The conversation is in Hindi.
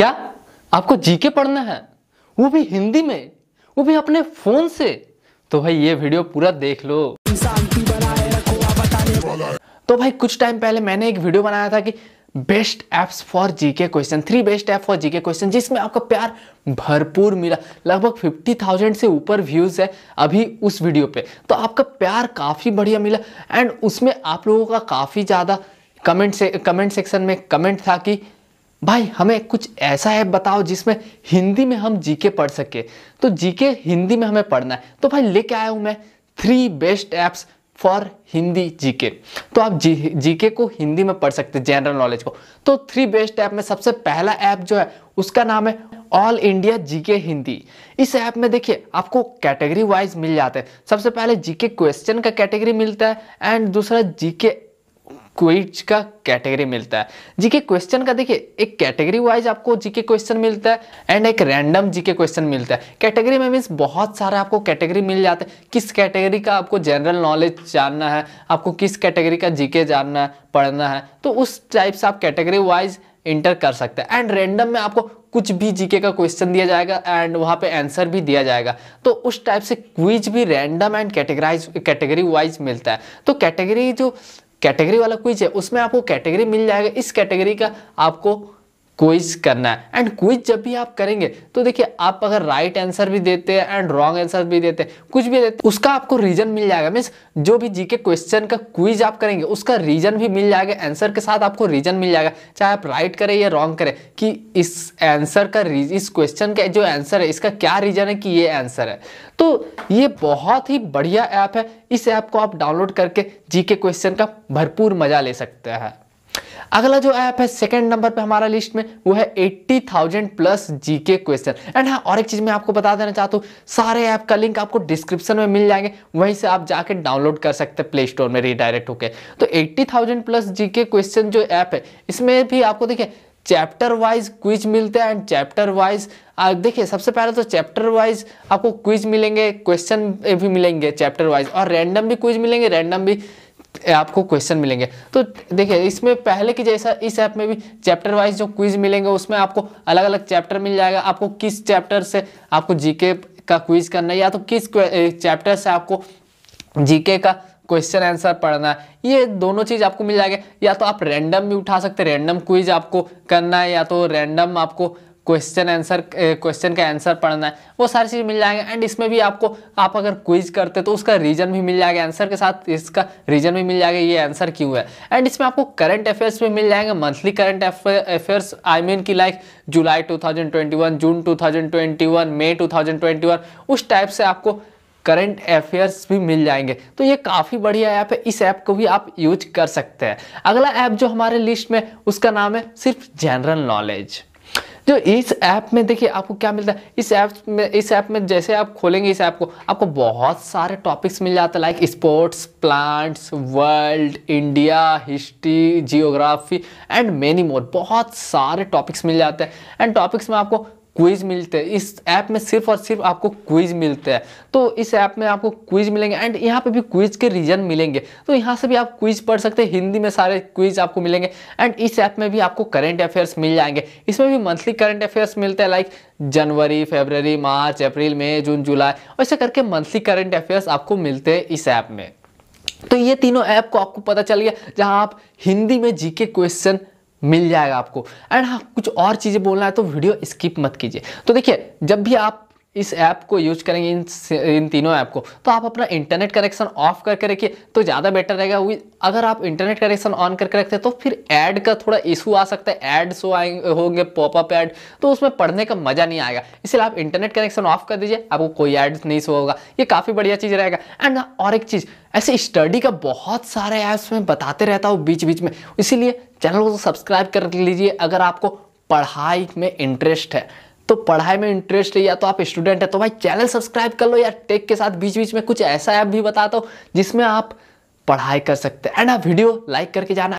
क्या आपको जीके पढ़ना है वो भी हिंदी में वो भी अपने फोन से तो भाई ये वीडियो पूरा देख लो तो भाई कुछ टाइम पहले मैंने एक वीडियो बनाया था कि best apps for GK question three best app for GK question जिसमें आपका प्यार भरपूर मिला लगभग फिफ्टी थाउजेंड से ऊपर व्यूज़ है अभी उस वीडियो पे तो आपका प्यार काफ़ी बढ़िया मिला एंड उसमें आप लोगों का काफ़ी ज़्यादा कमेंट से कमेंट सेक्शन में कमेंट था कि भाई हमें कुछ ऐसा ऐप बताओ जिसमें हिंदी में हम जीके पढ़ सके तो जीके हिंदी में हमें पढ़ना है तो भाई लेके आया हूँ मैं three best apps for Hindi GK तो आप जी जीके को हिंदी में पढ़ सकते हैं जनरल नॉलेज को तो थ्री बेस्ट ऐप में सबसे पहला ऐप जो है उसका नाम है ऑल इंडिया जीके हिंदी इस ऐप में देखिए आपको कैटेगरी वाइज मिल जाते हैं सबसे पहले जीके क्वेश्चन का कैटेगरी मिलता है एंड दूसरा जीके क्विज का कैटेगरी मिलता है जीके क्वेश्चन का देखिए एक कैटेगरी वाइज आपको जीके क्वेश्चन मिलता है एंड एक रैंडम जीके क्वेश्चन मिलता है कैटेगरी में मीन्स बहुत सारे आपको कैटेगरी मिल जाते है किस कैटेगरी का आपको जनरल नॉलेज जानना है आपको किस कैटेगरी का जीके जानना है पढ़ना है तो उस टाइप से आप कैटेगरी वाइज इंटर कर सकते हैं एंड रैंडम में आपको कुछ भी जीके का क्वेश्चन दिया जाएगा एंड वहाँ पे आंसर भी दिया जाएगा तो उस टाइप से क्विज भी random and categorize category wise मिलता है तो कैटेगरी जो कैटेगरी वाला क्विज है उसमें आपको कैटेगरी मिल जाएगा इस कैटेगरी का आपको क्विज करना है एंड क्विज जब भी आप करेंगे तो देखिए आप अगर राइट right आंसर भी देते हैं एंड रॉन्ग आंसर भी देते हैं कुछ भी देते उसका आपको रीजन मिल जाएगा मीन्स जो भी जीके क्वेश्चन का क्विज आप करेंगे उसका रीजन भी मिल जाएगा आंसर के साथ आपको रीजन मिल जाएगा चाहे आप राइट करें या रॉन्ग करें कि इस आंसर का रीज इस क्वेश्चन का जो आंसर है इसका क्या रीजन है कि ये आंसर है तो ये बहुत ही बढ़िया ऐप है इस ऐप को आप डाउनलोड करके जी क्वेश्चन का भरपूर मजा ले सकते हैं अगला जो ऐप है सेकंड नंबर पे हमारा लिस्ट में वो है eighty thousand plus GK question and हाँ और एक चीज़ मैं आपको बता देना चाहता हूँ सारे ऐप का लिंक आपको डिस्क्रिप्शन में मिल जाएंगे वहीं से आप जाके डाउनलोड कर सकते हैं प्ले स्टोर में रिडायरेक्ट होकर तो eighty thousand plus GK question जो ऐप है इसमें भी आपको देखिए चैप्टर वाइज क्विज मिलते हैं एंड चैप्टर वाइज देखिए सबसे पहले तो चैप्टर वाइज आपको क्विज मिलेंगे क्वेश्चन भी मिलेंगे चैप्टर वाइज और रैंडम भी क्विज मिलेंगे रैंडम भी आपको क्वेश्चन मिलेंगे तो देखिए इसमें पहले की जैसा इस ऐप में भी चैप्टर वाइज जो क्विज मिलेंगे उसमें आपको अलग अलग चैप्टर मिल जाएगा आपको किस चैप्टर से आपको जीके का क्विज करना है या तो किस चैप्टर से आपको जीके का क्वेश्चन आंसर पढ़ना है ये दोनों चीज़ आपको मिल जाएगा या तो आप रैंडम भी उठा सकते हैं रैंडम क्विज आपको करना है या तो रैंडम आपको क्वेश्चन आंसर क्वेश्चन का आंसर पढ़ना है वो सारी चीज़ मिल जाएंगे एंड इसमें भी आपको आप अगर क्विज करते तो उसका रीजन भी मिल जाएगा आंसर के साथ इसका रीजन भी मिल जाएगा ये आंसर क्यों है एंड इसमें आपको करंट अफेयर्स भी मिल जाएंगे monthly current affairs I mean की लाइक जुलाई 2021 जून 2021 मई 2021 उस टाइप से आपको करंट अफेयर्स भी मिल जाएंगे तो ये काफ़ी बढ़िया ऐप है इस ऐप को भी आप यूज कर सकते हैं अगला ऐप जो हमारे लिस्ट में उसका नाम है सिर्फ जनरल नॉलेज जो इस ऐप में देखिए आपको क्या मिलता है इस ऐप में इस ऐप में जैसे आप खोलेंगे इस ऐप को आपको बहुत सारे टॉपिक्स मिल जाते हैं like sports plants world India history geography and many more बहुत सारे टॉपिक्स मिल जाते हैं एंड टॉपिक्स में आपको क्विज मिलते हैं इस ऐप में सिर्फ और सिर्फ आपको क्विज मिलते हैं तो इस ऐप में आपको क्विज मिलेंगे एंड यहाँ पे भी क्विज के रीजन मिलेंगे तो यहाँ से भी आप क्विज पढ़ सकते हैं हिंदी में सारे क्विज आपको मिलेंगे एंड इस ऐप में भी आपको करंट अफेयर्स मिल जाएंगे इसमें भी मंथली करंट अफेयर्स मिलते हैं लाइक जनवरी फेबररी मार्च अप्रैल मई जून जुलाई ऐसे करके मंथली करंट अफेयर्स आपको मिलते हैं इस ऐप में तो ये तीनों ऐप को आपको पता चल गया जहाँ आप हिंदी में जीके क्वेश्चन मिल जाएगा आपको एंड हाँ कुछ और चीज़ें बोलना है तो वीडियो स्किप मत कीजिए तो देखिए जब भी आप इस ऐप को यूज करेंगे इन इन तीनों ऐप को तो आप अपना इंटरनेट कनेक्शन ऑफ करके रखिए तो ज़्यादा बेटर रहेगा अगर आप इंटरनेट कनेक्शन ऑन करके रखते हैं तो फिर ऐड का थोड़ा इशू आ सकता है ऐड शो आएंगे होंगे पॉपअप ऐड तो उसमें पढ़ने का मज़ा नहीं आएगा इसलिए आप इंटरनेट कनेक्शन ऑफ कर दीजिए आपको कोई ऐड नहीं शो होगा ये काफ़ी बढ़िया चीज़ रहेगा एंड और एक चीज़ ऐसे स्टडी का बहुत सारे ऐप्स में बताते रहता हूँ बीच बीच में इसीलिए चैनल को तो सब्सक्राइब कर लीजिए अगर आपको पढ़ाई में इंटरेस्ट है तो पढ़ाई में इंटरेस्ट है या तो आप स्टूडेंट है तो भाई चैनल सब्सक्राइब कर लो या टेक के साथ बीच बीच में कुछ ऐसा ऐप भी बताता हूँ जिसमें आप पढ़ाई कर सकते हैं एंड आप वीडियो लाइक करके जाना